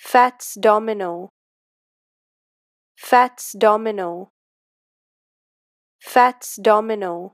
Fats Domino Fats Domino Fats Domino